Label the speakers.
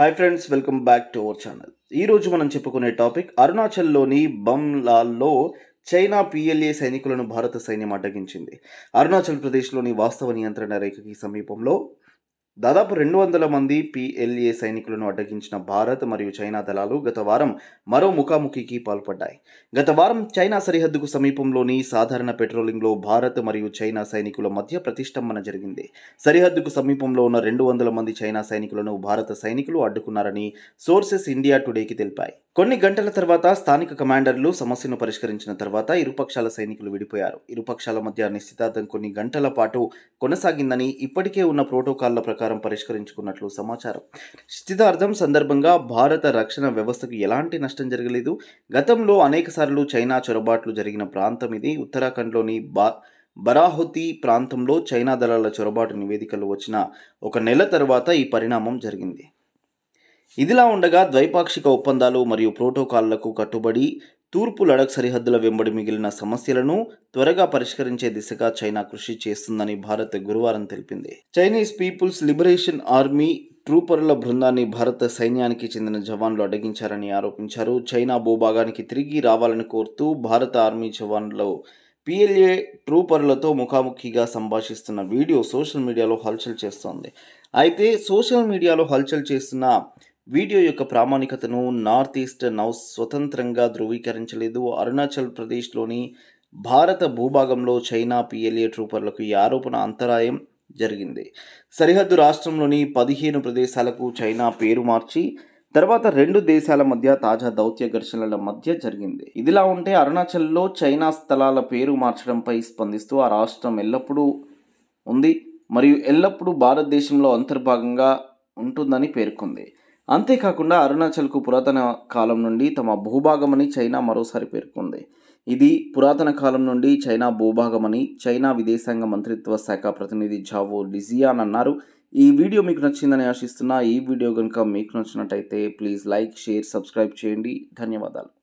Speaker 1: hi friends welcome back to our channel ఈరోజు మనం చెప్పుకునే టాపిక్ అరుణాచల్లోని బమ్లాల్లో చైనా పిఎల్ఏ సైనికులను భారత సైన్యం అడ్డగించింది అరుణాచల్ ప్రదేశ్లోని వాస్తవ నియంత్రణ రేఖకి సమీపంలో దాదాపు రెండు వందల మంది పిఎల్ఏ సైనికులను అడ్డగించిన భారత్ మరియు చైనా దళాలు గత వారం మరో ముఖాముఖికి పాల్పడ్డాయి గత వారం చైనా సరిహద్దుకు సమీపంలోని సాధారణ పెట్రోలింగ్లో భారత్ మరియు చైనా సైనికుల మధ్య ప్రతిష్టంభన జరిగింది సరిహద్దుకు సమీపంలో ఉన్న రెండు వందల మంది చైనా సైనికులను భారత సైనికులు అడ్డుకున్నారని సోర్సెస్ ఇండియా టుడేకి తెలిపాయి కొన్ని గంటల తర్వాత స్థానిక కమాండర్లు సమస్యను పరిష్కరించిన తర్వాత ఇరుపక్షాల సైనికులు విడిపోయారు ఇరుపక్షాల మధ్య నిశ్చితార్థం కొన్ని గంటల పాటు కొనసాగిందని ఇప్పటికే ఉన్న ప్రోటోకాల్ల ప్రకారం ప్రకారం పరిష్కరించుకున్నట్లు సమాచారం నిశ్చితార్థం సందర్భంగా భారత రక్షణ వ్యవస్థకు ఎలాంటి నష్టం జరగలేదు గతంలో సార్లు చైనా చొరబాట్లు జరిగిన ప్రాంతం ఇది ఉత్తరాఖండ్లోని బా బరాహుతి ప్రాంతంలో చైనా దళాల చొరబాటు నివేదికలు వచ్చిన ఒక నెల తర్వాత ఈ పరిణామం జరిగింది ఇదిలా ఉండగా ద్వైపాక్షిక ఒప్పందాలు మరియు ప్రోటోకాల్లకు కట్టుబడి తూర్పు లడక్ సరిహద్దుల వెంబడి మిగిలిన సమస్యలను త్వరగా పరిష్కరించే దిశగా చైనా కృషి చేస్తుందని భారత్ గురువారం తెలిపింది చైనీస్ పీపుల్స్ లిబరేషన్ ఆర్మీ ట్రూపర్ల బృందాన్ని భారత సైన్యానికి చెందిన జవాన్లు అడ్డగించారని ఆరోపించారు చైనా భూభాగానికి తిరిగి రావాలని కోరుతూ భారత ఆర్మీ జవాన్లు పిఎల్ఏ ట్రూపర్లతో ముఖాముఖిగా సంభాషిస్తున్న వీడియో సోషల్ మీడియాలో హల్చల్ చేస్తోంది అయితే సోషల్ మీడియాలో హల్చల్ చేస్తున్న వీడియో యొక్క ప్రామాణికతను నార్త్ ఈస్ట్ నౌ స్వతంత్రంగా ధృవీకరించలేదు అరుణాచల్ ప్రదేశ్లోని భారత భూభాగంలో చైనా పిఎల్ఏ ట్రూపర్లకు ఈ ఆరోపణ అంతరాయం జరిగింది సరిహద్దు రాష్ట్రంలోని పదిహేను ప్రదేశాలకు చైనా పేరు మార్చి తర్వాత రెండు దేశాల మధ్య తాజా దౌత్య ఘర్షణల మధ్య జరిగింది ఇదిలా ఉంటే అరుణాచల్లో చైనా స్థలాల పేరు మార్చడంపై స్పందిస్తూ ఆ రాష్ట్రం ఎల్లప్పుడూ ఉంది మరియు ఎల్లప్పుడూ భారతదేశంలో అంతర్భాగంగా ఉంటుందని పేర్కొంది అంతేకాకుండా అరుణాచల్కు పురాతన కాలం నుండి తమ భూభాగమని చైనా మరోసారి పేర్కొంది ఇది పురాతన కాలం నుండి చైనా భూభాగమని చైనా విదేశాంగ మంత్రిత్వ శాఖ ప్రతినిధి జావో లిజియాన్ అన్నారు ఈ వీడియో మీకు నచ్చిందని ఆశిస్తున్నా ఈ వీడియో కనుక మీకు నచ్చినట్టయితే ప్లీజ్ లైక్ షేర్ సబ్స్క్రైబ్ చేయండి ధన్యవాదాలు